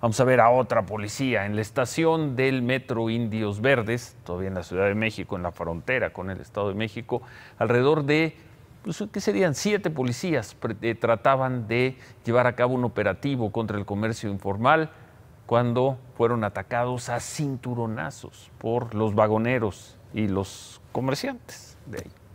Vamos a ver a otra policía en la estación del Metro Indios Verdes, todavía en la Ciudad de México, en la frontera con el Estado de México, alrededor de, pues, ¿qué serían? Siete policías eh, trataban de llevar a cabo un operativo contra el comercio informal cuando fueron atacados a cinturonazos por los vagoneros y los comerciantes de ahí.